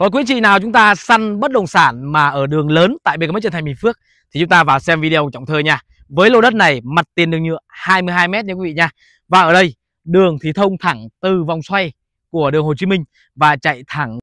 Còn quý chị nào chúng ta săn bất động sản mà ở đường lớn tại BKM Trần Thành Bình Phước thì chúng ta vào xem video của Trọng Thơ nha. Với lô đất này mặt tiền đường nhựa 22 m nha quý vị nha. Và ở đây đường thì thông thẳng từ vòng xoay của đường Hồ Chí Minh và chạy thẳng